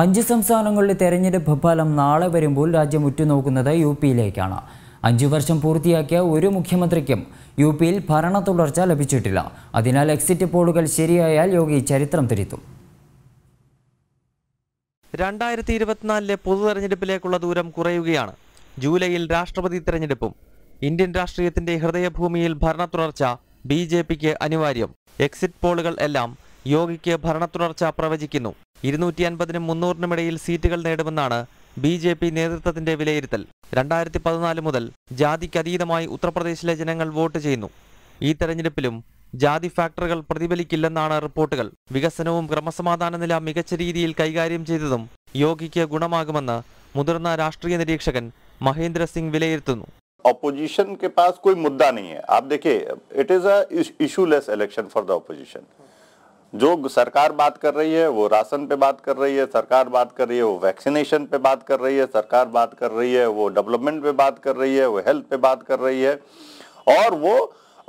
അഞ്ച് സംസ്ഥാനങ്ങളിലെ തെരഞ്ഞെടുപ്പ് ഫലം നാളെ വരുമ്പോൾ രാജ്യം ഉറ്റുനോക്കുന്നത് യു പിയിലേക്കാണ് അഞ്ചു വർഷം പൂർത്തിയാക്കിയ ഒരു മുഖ്യമന്ത്രിക്കും യു പിയിൽ ഭരണ തുടർച്ച ലഭിച്ചിട്ടില്ല അതിനാൽ എക്സിറ്റ് പോളുകൾ ശരിയായാൽ യോഗി ചരിത്രം തിരുത്തും രണ്ടായിരത്തി ഇരുപത്തിനാലിലെ പൊതു തെരഞ്ഞെടുപ്പിലേക്കുള്ള ദൂരം കുറയുകയാണ് ജൂലൈയിൽ രാഷ്ട്രപതി തെരഞ്ഞെടുപ്പും ഇന്ത്യൻ രാഷ്ട്രീയത്തിന്റെ ഹൃദയഭൂമിയിൽ ഭരണ തുടർച്ച ബി ജെ പിക്ക് അനിവാര്യം എക്സിറ്റ് പോളുകൾ എല്ലാം യോഗിക്ക് തുടർച്ച പ്രവചിക്കുന്നു ഇരുന്നൂറ്റി അൻപതിനും മുന്നൂറിനുമിടയിൽ ഇടയിൽ സീറ്റുകൾ നേടുമെന്നാണ് ബി ജെ പി നേതൃത്വത്തിന്റെ വിലയിരുത്തൽ രണ്ടായിരത്തി പതിനാല് മുതൽ ജാതിക്കതീതമായി ഉത്തർപ്രദേശിലെ ജനങ്ങൾ വോട്ട് ചെയ്യുന്നു ഈ തെരഞ്ഞെടുപ്പിലും ജാതി ഫാക്ടറുകൾ പ്രതിഫലിക്കില്ലെന്നാണ് റിപ്പോർട്ടുകൾ വികസനവും ക്രമസമാധാന നില മികച്ച രീതിയിൽ കൈകാര്യം ചെയ്തതും യോഗിക്ക് ഗുണമാകുമെന്ന് മുതിർന്ന രാഷ്ട്രീയ നിരീക്ഷകൻ മഹേന്ദ്ര സിംഗ് വിലയിരുത്തുന്നു ऑपोजिशन के പാസ് കോയി മുദ്ദ नहीं ആപ് आप देखिए it is a issueless election for जो सरकार बात कर रही है वो राशन पे बात कर रही है सरकार बात कर रही है वो वैक्सीनेशन पे बात कर रही है सरकार बात कर रही है वो डेवलपमेंट पे बात कर रही है वो हेल्थ पे बात कर रही है और वो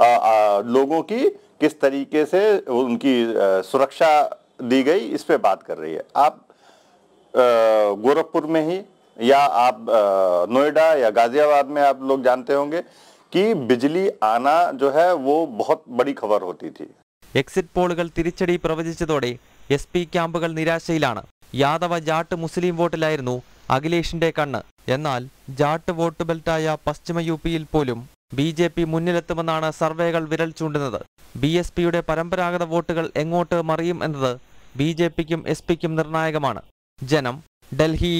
आ, आ, लोगों की किस तरीके से उनकी आ, सुरक्षा दी गई इस पे बात कर रही है आप गोरखपुर में ही या आप नोएडा या गाजियाबाद में आप लोग जानते होंगे कि बिजली आना जो है वो बहुत बड़ी खबर होती थी എക്സിറ്റ് പോളുകൾ തിരിച്ചടി പ്രവചിച്ചതോടെ എസ് പി ക്യാമ്പുകൾ നിരാശയിലാണ് യാദവ ജാട്ട് മുസ്ലിം വോട്ടിലായിരുന്നു അഖിലേഷിന്റെ കണ്ണ് എന്നാൽ ജാട്ട് വോട്ട് ബെൽറ്റായ പശ്ചിമ യു പിയിൽ പോലും ബി ജെ പി മുന്നിലെത്തുമെന്നാണ് സർവേകൾ വിരൽ ചൂണ്ടുന്നത് ബി എസ് പിയുടെ പരമ്പരാഗത വോട്ടുകൾ എങ്ങോട്ട് മറിയും എന്നത് ബി ജെ പിക്കും എസ് പിക്കും നിർണായകമാണ് ജനം ഡൽഹി